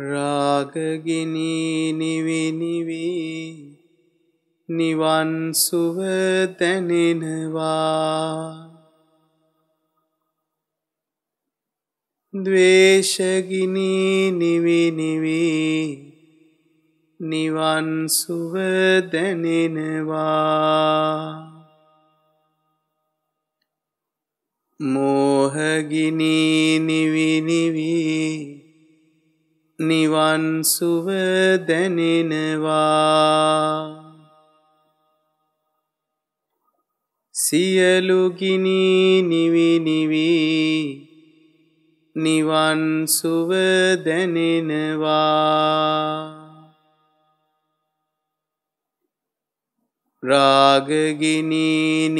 රාගගිනී නිවිනිවී නිවන් සුව දැනෙනවා ද්වේෂගිනී නිවිනිවී නිවන් සුව දැනෙනවා මෝහගිනී නිවිනිවී නිවන්සුව දැනෙනවා සියලුගිනි නිවිනිවී නිවන්සුව දැනෙනවා රාගගිනි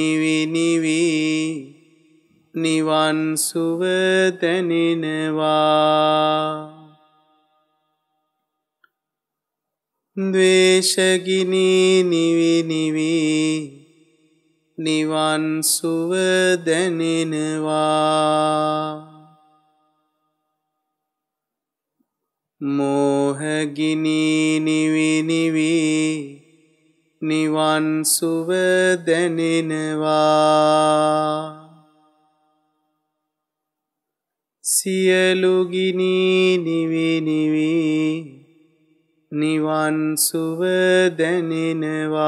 නිවිනිවී නිවන්සුව දැනෙනවා දවේශගිනී නිවිනිවී නිවන්සුව දැනෙනවා මෝහගිනී නිවිනිවී නිවන්සුව දැනෙනවා සියලුගිනී නිවිනිවී නිවන් සුව දැනෙනවා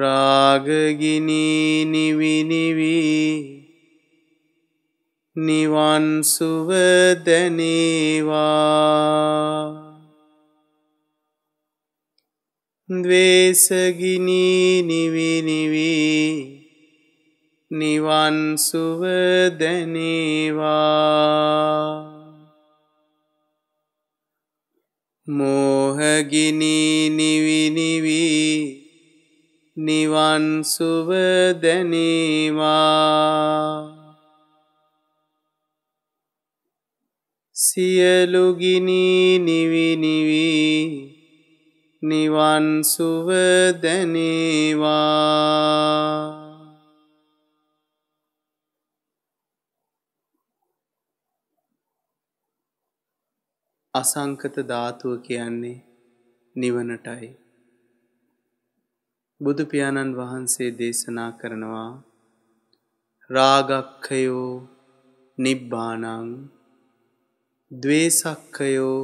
රාගගිනි නිවිනිවී නිවන් සුව දැනේවා ද්වේසගිනි නිවිනිවී නිවන් සුව දැනේවා ගිනි නිවිනිවී නිවන් සුව දැනීවා සියලු ගිනි නිවිනිවී නිවන් සුව දැනීවා අසංකත ධාතුව කියන්නේ නිවනටයි. බුදුපියාණන් වහන්සේ දේශනා කරනවා රාගක්ඛයෝ නිබ්බානං ද්වේසක්ඛයෝ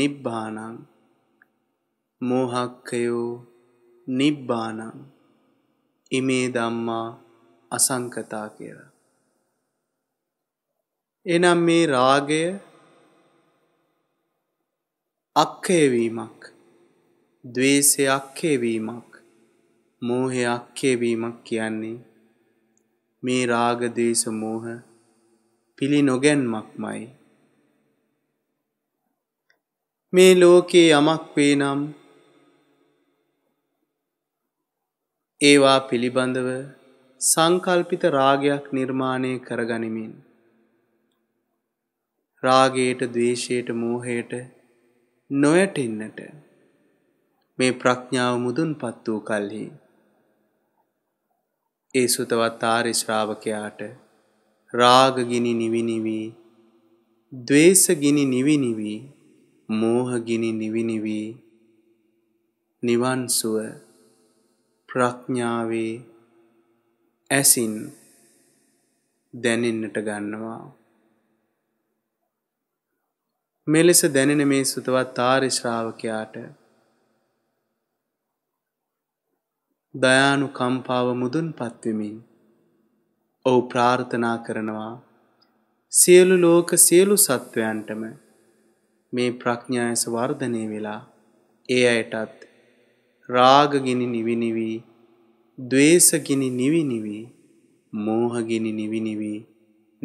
නිබ්බානං මෝහක්ඛයෝ නිබ්බානං ඉමේ ධම්මා අසංකතා කියලා. එනම් මේ රාගය අක්ඛය වීමක් ද්වේෂයක් කේවීමක් මෝහයක් කේවීමක් කියන්නේ මේ රාග ද්වේෂ මෝහ පිළි නොගැන්මක්මයි මේ ලෝකේ යමක් වේනම් ඒවා පිළිබඳව සංකල්පිත රාගයක් නිර්මාණය කරගනිමින් රාගයට ද්වේෂයට මෝහයට නොයටින්නට මේ ප්‍රඥාව මුදුන්පත් වූ කල්හි ඒ සුතවත් ආරි ශ්‍රාවකයාට රාග ගිනි නිවිනිවි ද්වේෂ ගිනි නිවිනිවි මෝහ ගිනි නිවිනිවි නිවන් සුව ප්‍රඥාවේ ඇසින් දැනෙන්නට ගන්නවා මෙලෙස දැනෙන මේ සුතවත් ආරි ශ්‍රාවකයාට දයානු කම්පාව මුදුන් පත්වෙමින් ඔවු ප්‍රාර්ථනා කරනවා සියලු ලෝක සියලු සත්වයන්ටම මේ ප්‍රඥායස වර්ධනය වෙලා ඒ අයටත් රාගගිනි නිවිනිවී දවේශගිනි නිවිනිවී මෝහගිනි නිවිනිවී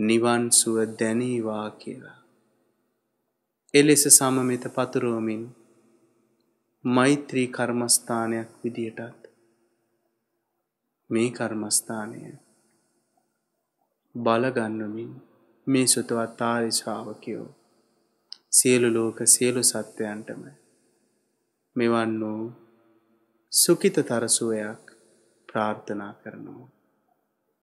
නිවන්සුව දැනීවා කියලා. එලෙස සමමෙත පතුරෝමින් මෛත්‍රී කර්මස්ථානයක් විදියටත් මේ කර්මස්ථානය බලගන්නමින් මේ සුතවත් ආරි ශ්‍රාවකයෝ සියලු ලෝක සියලු සත්වයන්ටම මෙවන් වූ සුඛිතතර සුවයක් ප්‍රාර්ථනා කරනවා